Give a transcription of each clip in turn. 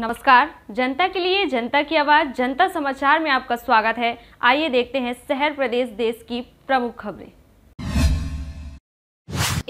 नमस्कार जनता के लिए जनता की आवाज जनता समाचार में आपका स्वागत है आइए देखते हैं शहर प्रदेश देश की प्रमुख खबरें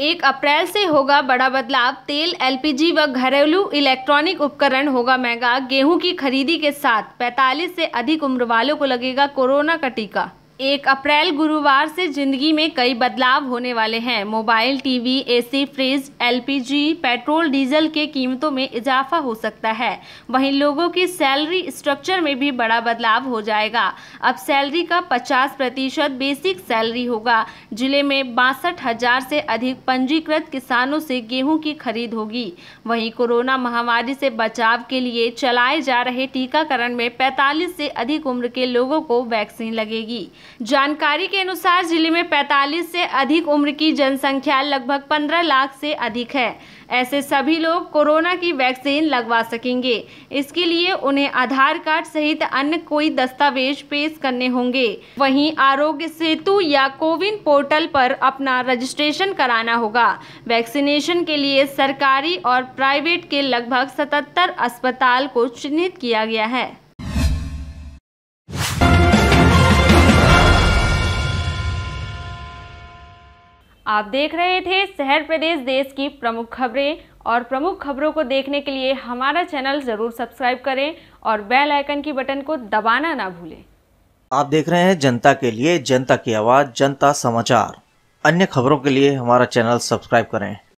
एक अप्रैल से होगा बड़ा बदलाव तेल एलपीजी व घरेलू इलेक्ट्रॉनिक उपकरण होगा महंगा गेहूं की खरीदी के साथ 45 से अधिक उम्र वालों को लगेगा कोरोना का टीका एक अप्रैल गुरुवार से जिंदगी में कई बदलाव होने वाले हैं mobile TV AC fridge LPG petrol diesel के कीमतों में इजाफा हो सकता है वहीं लोगों की सैलरी स्ट्रक्चर में भी बड़ा बदलाव हो जाएगा अब सैलरी का 50 प्रतिशत बेसिक सैलरी होगा जिले में बासठ हजार से अधिक पंजीकृत किसानों से गेहूँ की खरीद होगी वहीं कोरोना महामारी से बचाव के लिए चलाए जा रहे टीकाकरण में पैंतालीस से अधिक उम्र के लोगों को वैक्सीन लगेगी जानकारी के अनुसार जिले में 45 से अधिक उम्र की जनसंख्या लगभग 15 लाख से अधिक है ऐसे सभी लोग कोरोना की वैक्सीन लगवा सकेंगे इसके लिए उन्हें आधार कार्ड सहित अन्य कोई दस्तावेज पेश करने होंगे वहीं आरोग्य सेतु या कोविन पोर्टल पर अपना रजिस्ट्रेशन कराना होगा वैक्सीनेशन के लिए सरकारी और प्राइवेट के लगभग 77 अस्पताल को चिन्हित किया गया है आप देख रहे थे शहर प्रदेश देश की प्रमुख खबरें और प्रमुख खबरों को देखने के लिए हमारा चैनल ज़रूर सब्सक्राइब करें और बेल आइकन की बटन को दबाना ना भूलें आप देख रहे हैं जनता के लिए जनता की आवाज़ जनता समाचार अन्य खबरों के लिए हमारा चैनल सब्सक्राइब करें